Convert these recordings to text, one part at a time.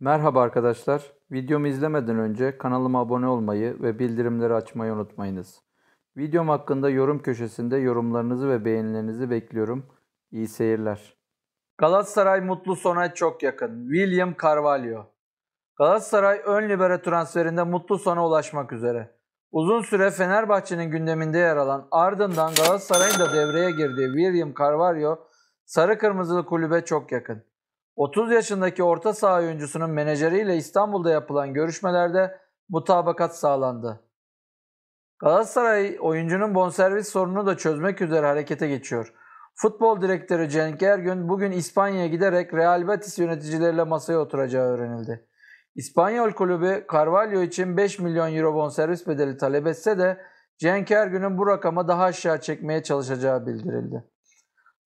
Merhaba arkadaşlar. Videomu izlemeden önce kanalıma abone olmayı ve bildirimleri açmayı unutmayınız. Videom hakkında yorum köşesinde yorumlarınızı ve beğenilerinizi bekliyorum. İyi seyirler. Galatasaray mutlu sona çok yakın. William Carvalho. Galatasaray ön libero transferinde mutlu sona ulaşmak üzere. Uzun süre Fenerbahçe'nin gündeminde yer alan ardından Galatasaray'ın da devreye girdiği William Carvalho sarı kırmızılı kulübe çok yakın. 30 yaşındaki orta saha oyuncusunun menajeriyle İstanbul'da yapılan görüşmelerde mutabakat sağlandı. Galatasaray oyuncunun bonservis sorununu da çözmek üzere harekete geçiyor. Futbol direktörü Cenk Ergün bugün İspanya'ya giderek Real Betis yöneticileriyle masaya oturacağı öğrenildi. İspanyol kulübü Carvalho için 5 milyon euro bonservis bedeli talep etse de Cenk Ergün'ün bu rakama daha aşağı çekmeye çalışacağı bildirildi.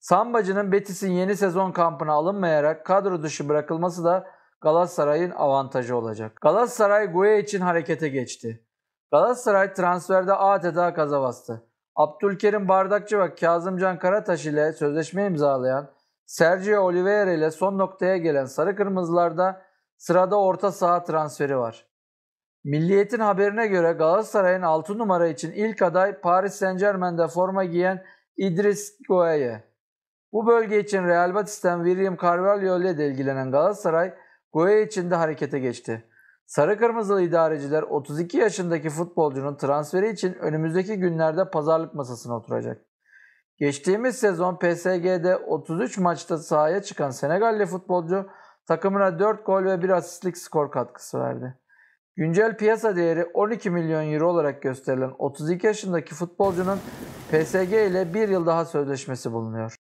Sambacı'nın Betis'in yeni sezon kampına alınmayarak kadro dışı bırakılması da Galatasaray'ın avantajı olacak. Galatasaray Gueye için harekete geçti. Galatasaray transferde adeta kaza bastı. Abdülkerim Bardakçı ve Kazımcan Karataş ile sözleşme imzalayan Sergio Oliveira ile son noktaya gelen Sarı Kırmızılarda sırada orta saha transferi var. Milliyet'in haberine göre Galatasaray'ın 6 numara için ilk aday Paris Saint Germain'de forma giyen İdris Gueye. Bu bölge için Real Batis'ten William Carvalho ile de ilgilenen Galatasaray Goya için de harekete geçti. Sarı Kırmızılı idareciler 32 yaşındaki futbolcunun transferi için önümüzdeki günlerde pazarlık masasına oturacak. Geçtiğimiz sezon PSG'de 33 maçta sahaya çıkan Senegalli futbolcu takımına 4 gol ve 1 asistlik skor katkısı verdi. Güncel piyasa değeri 12 milyon euro olarak gösterilen 32 yaşındaki futbolcunun PSG ile bir yıl daha sözleşmesi bulunuyor.